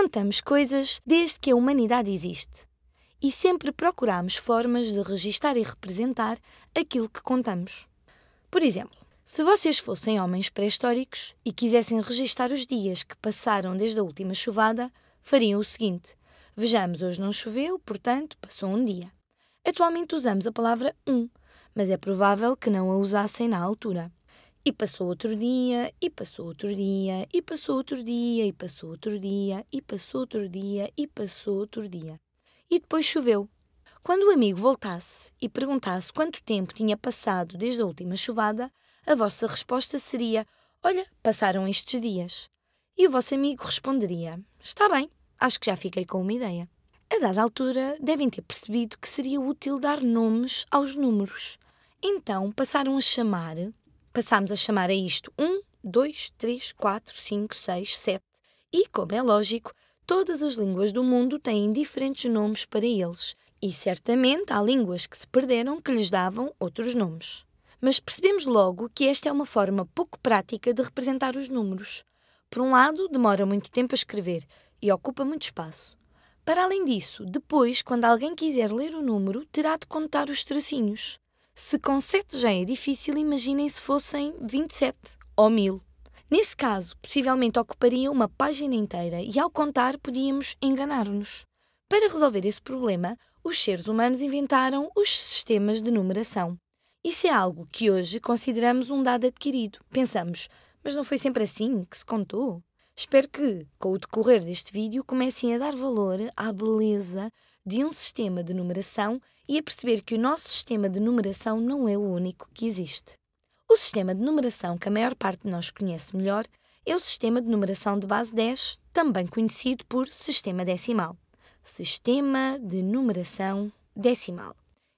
Contamos coisas desde que a humanidade existe e sempre procuramos formas de registar e representar aquilo que contamos. Por exemplo, se vocês fossem homens pré-históricos e quisessem registar os dias que passaram desde a última chuvada, fariam o seguinte: vejamos, hoje não choveu, portanto, passou um dia. Atualmente usamos a palavra um, mas é provável que não a usassem na altura. E passou outro dia, e passou outro dia, e passou outro dia, e passou outro dia, e passou outro dia, e passou outro dia. E depois choveu. Quando o amigo voltasse e perguntasse quanto tempo tinha passado desde a última chuvada, a vossa resposta seria: Olha, passaram estes dias. E o vosso amigo responderia: Está bem, acho que já fiquei com uma ideia. A dada altura, devem ter percebido que seria útil dar nomes aos números. Então passaram a chamar passámos a chamar a isto 1, 2, 3, 4, 5, 6, 7 e, como é lógico, todas as línguas do mundo têm diferentes nomes para eles e certamente há línguas que se perderam que lhes davam outros nomes. Mas percebemos logo que esta é uma forma pouco prática de representar os números. Por um lado, demora muito tempo a escrever e ocupa muito espaço. Para além disso, depois, quando alguém quiser ler o número, terá de contar os tracinhos. Se com 7 já é difícil, imaginem se fossem 27 ou 1000. Nesse caso, possivelmente ocuparia uma página inteira e, ao contar, podíamos enganar-nos. Para resolver esse problema, os seres humanos inventaram os sistemas de numeração. Isso é algo que hoje consideramos um dado adquirido. Pensamos, mas não foi sempre assim que se contou? Espero que, com o decorrer deste vídeo, comecem a dar valor à beleza de um sistema de numeração e a perceber que o nosso sistema de numeração não é o único que existe. O sistema de numeração que a maior parte de nós conhece melhor é o sistema de numeração de base 10, também conhecido por sistema decimal. Sistema de numeração decimal.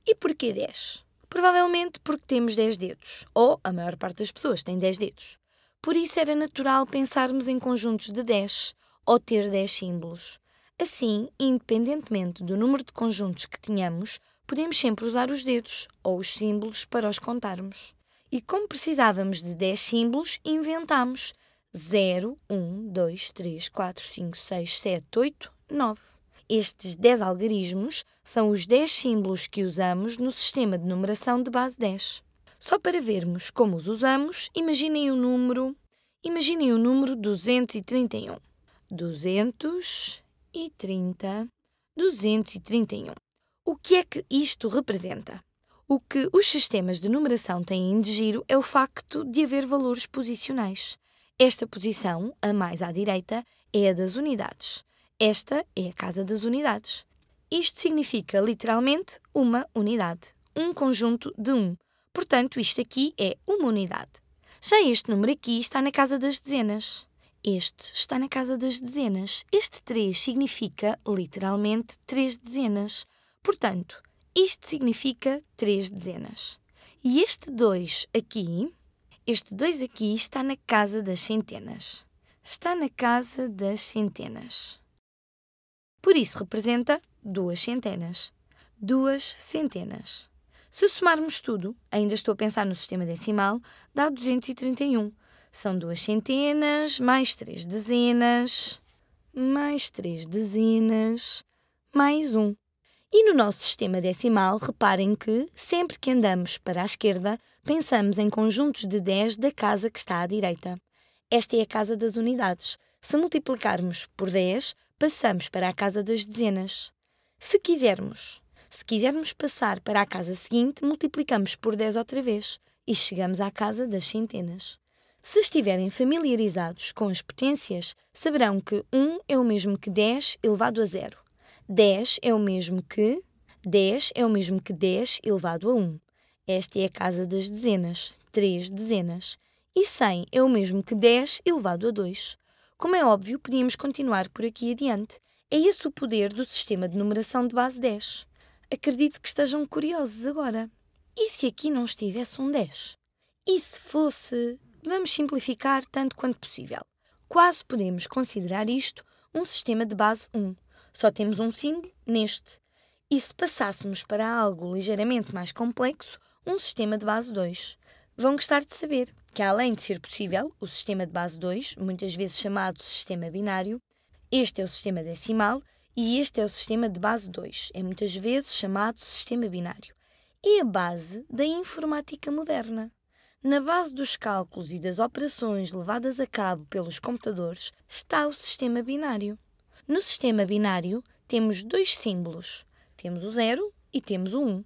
E porquê 10? Provavelmente porque temos 10 dedos, ou a maior parte das pessoas tem 10 dedos. Por isso era natural pensarmos em conjuntos de 10 ou ter 10 símbolos. Assim, independentemente do número de conjuntos que tenhamos, podemos sempre usar os dedos ou os símbolos para os contarmos. E como precisávamos de 10 símbolos, inventámos 0, 1, 2, 3, 4, 5, 6, 7, 8, 9. Estes 10 algarismos são os 10 símbolos que usamos no sistema de numeração de base 10. Só para vermos como os usamos, imaginem o número. Imaginem o número 231. 230, 231. O que é que isto representa? O que os sistemas de numeração têm de giro é o facto de haver valores posicionais. Esta posição, a mais à direita, é a das unidades. Esta é a casa das unidades. Isto significa literalmente uma unidade, um conjunto de um. Portanto, isto aqui é uma unidade. Já este número aqui está na casa das dezenas. Este está na casa das dezenas. Este 3 significa literalmente três dezenas. Portanto, isto significa 3 dezenas. E este 2 aqui, este 2 aqui está na casa das centenas. Está na casa das centenas. Por isso representa 2 centenas. 2 centenas. Se somarmos tudo, ainda estou a pensar no sistema decimal, dá 231. São 2 centenas, mais 3 dezenas, mais 3 dezenas, mais um. E no nosso sistema decimal, reparem que, sempre que andamos para a esquerda, pensamos em conjuntos de 10 da casa que está à direita. Esta é a casa das unidades. Se multiplicarmos por 10, passamos para a casa das dezenas. Se quisermos, se quisermos passar para a casa seguinte, multiplicamos por 10 outra vez e chegamos à casa das centenas. Se estiverem familiarizados com as potências, saberão que 1 é o mesmo que 10 elevado a zero. 10 é o mesmo que 10 é o mesmo que 10 elevado a 1. Esta é a casa das dezenas, 3 dezenas. E 100 é o mesmo que 10 elevado a 2. Como é óbvio, podíamos continuar por aqui adiante. É esse o poder do sistema de numeração de base 10. Acredito que estejam curiosos agora. E se aqui não estivesse um 10? E se fosse? Vamos simplificar tanto quanto possível. Quase podemos considerar isto um sistema de base 1. Só temos um símbolo neste. E se passássemos para algo ligeiramente mais complexo, um sistema de base 2. Vão gostar de saber que, além de ser possível o sistema de base 2, muitas vezes chamado sistema binário, este é o sistema decimal e este é o sistema de base 2, é muitas vezes chamado sistema binário. É a base da informática moderna. Na base dos cálculos e das operações levadas a cabo pelos computadores está o sistema binário. No sistema binário, temos dois símbolos. Temos o 0 e temos o 1. Um.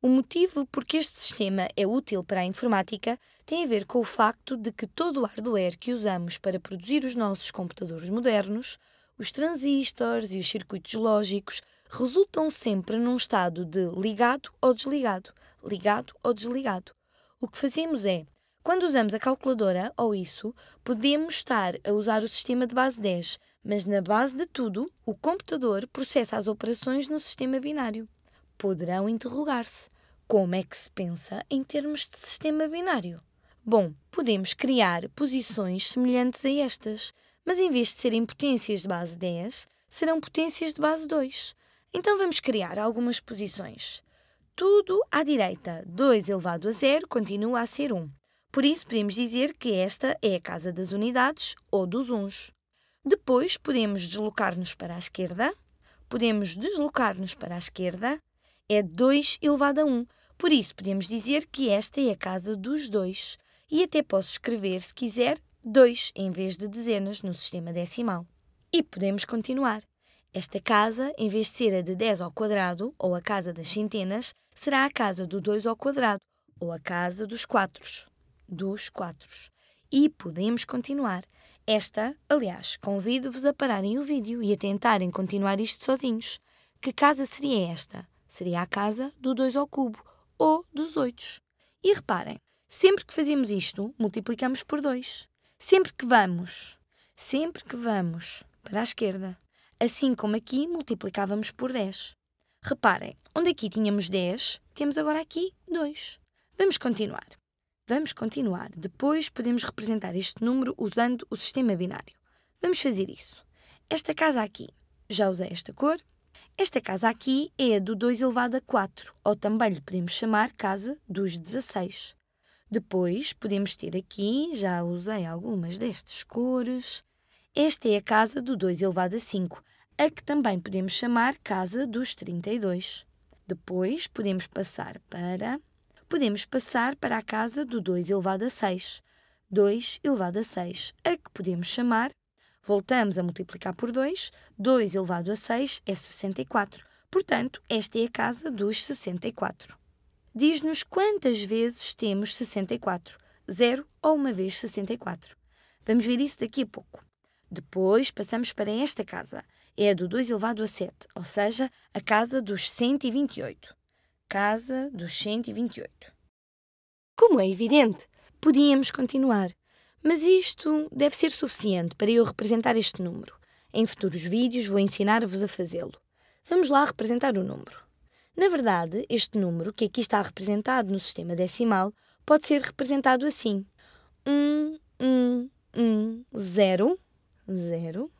O motivo por que este sistema é útil para a informática tem a ver com o facto de que todo o hardware que usamos para produzir os nossos computadores modernos, os transistores e os circuitos lógicos, resultam sempre num estado de ligado ou desligado, ligado ou desligado. O que fazemos é, quando usamos a calculadora ou isso, podemos estar a usar o sistema de base 10, mas na base de tudo, o computador processa as operações no sistema binário. Poderão interrogar-se: como é que se pensa em termos de sistema binário? Bom, podemos criar posições semelhantes a estas, mas em vez de serem potências de base 10, serão potências de base 2. Então vamos criar algumas posições. Tudo à direita, 2 elevado a 0 continua a ser 1. Por isso podemos dizer que esta é a casa das unidades ou dos uns. Depois podemos deslocar-nos para a esquerda. Podemos deslocar-nos para a esquerda. É 2 elevado a 1. Por isso, podemos dizer que esta é a casa dos 2. E até posso escrever, se quiser, 2 em vez de dezenas no sistema decimal. E podemos continuar. Esta casa, em vez de ser a de 10 ao quadrado, ou a casa das centenas, será a casa do 2 ao quadrado, ou a casa dos 4. Dos 4. E podemos continuar. Esta, aliás, convido-vos a pararem o vídeo e a tentarem continuar isto sozinhos. Que casa seria esta? Seria a casa do 2 ao cubo ou dos 8. E reparem, sempre que fazemos isto, multiplicamos por 2. Sempre que vamos, sempre que vamos para a esquerda, assim como aqui, multiplicávamos por 10. Reparem, onde aqui tínhamos 10, temos agora aqui 2. Vamos continuar. Vamos continuar. Depois podemos representar este número usando o sistema binário. Vamos fazer isso. Esta casa aqui, já usei esta cor. Esta casa aqui é a do 2 elevado a 4, ou também lhe podemos chamar casa dos 16. Depois podemos ter aqui, já usei algumas destas cores. Esta é a casa do 2 elevado a 5, a que também podemos chamar casa dos 32. Depois podemos passar para podemos passar para a casa do 2 elevado a 6. 2 elevado a 6, a que podemos chamar, voltamos a multiplicar por 2, 2 elevado a 6 é 64. Portanto, esta é a casa dos 64. Diz-nos quantas vezes temos 64, 0 ou uma vez 64. Vamos ver isso daqui a pouco. Depois passamos para esta casa. É a do 2 elevado a 7, ou seja, a casa dos 128 casa dos 128. Como é evidente, podíamos continuar, mas isto deve ser suficiente para eu representar este número. Em futuros vídeos vou ensinar-vos a fazê-lo. Vamos lá representar o número. Na verdade, este número, que aqui está representado no sistema decimal, pode ser representado assim. 1, 1, 1, 0, 0,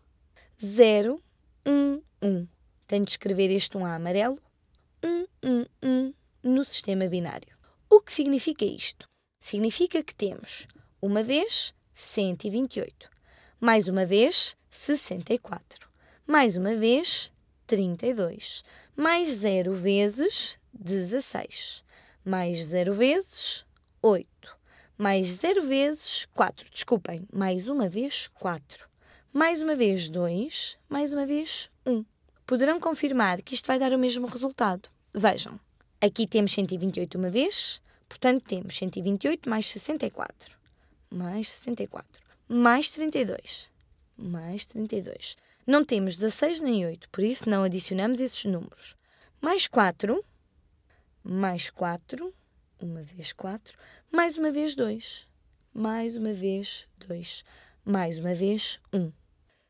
0, 1, 1. Tenho de escrever este 1 a amarelo 1, 1, 1 no sistema binário. O que significa isto? Significa que temos uma vez 128, mais uma vez 64, mais uma vez 32, mais 0 vezes 16, mais 0 vezes 8, mais 0 vezes 4, desculpem, mais uma vez 4, mais uma vez 2, mais uma vez 1. Poderão confirmar que isto vai dar o mesmo resultado. Vejam, aqui temos 128 uma vez, portanto temos 128 mais 64, mais 64, mais 32, mais 32. Não temos 16 nem 8, por isso não adicionamos esses números. Mais 4, mais 4, uma vez 4, mais uma vez 2, mais uma vez 2, mais uma vez 1.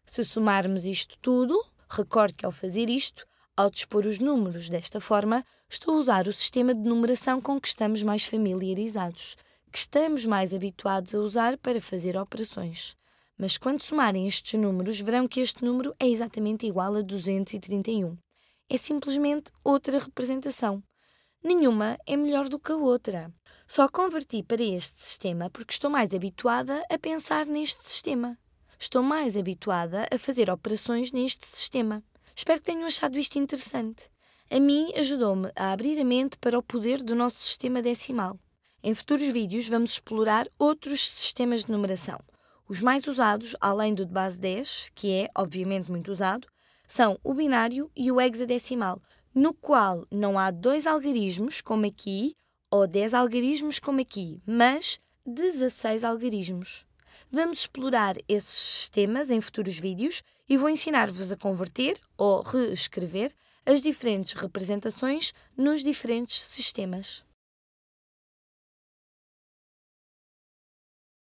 Se somarmos isto tudo, recordo que ao fazer isto, ao dispor os números desta forma, estou a usar o sistema de numeração com que estamos mais familiarizados, que estamos mais habituados a usar para fazer operações. Mas quando somarem estes números, verão que este número é exatamente igual a 231. É simplesmente outra representação. Nenhuma é melhor do que a outra. Só converti para este sistema porque estou mais habituada a pensar neste sistema. Estou mais habituada a fazer operações neste sistema. Espero que tenham achado isto interessante. A mim ajudou-me a abrir a mente para o poder do nosso sistema decimal. Em futuros vídeos vamos explorar outros sistemas de numeração. Os mais usados, além do de base 10, que é obviamente muito usado, são o binário e o hexadecimal, no qual não há dois algarismos, como aqui, ou 10 algarismos, como aqui, mas 16 algarismos. Vamos explorar esses sistemas em futuros vídeos e vou ensinar-vos a converter ou reescrever as diferentes representações nos diferentes sistemas.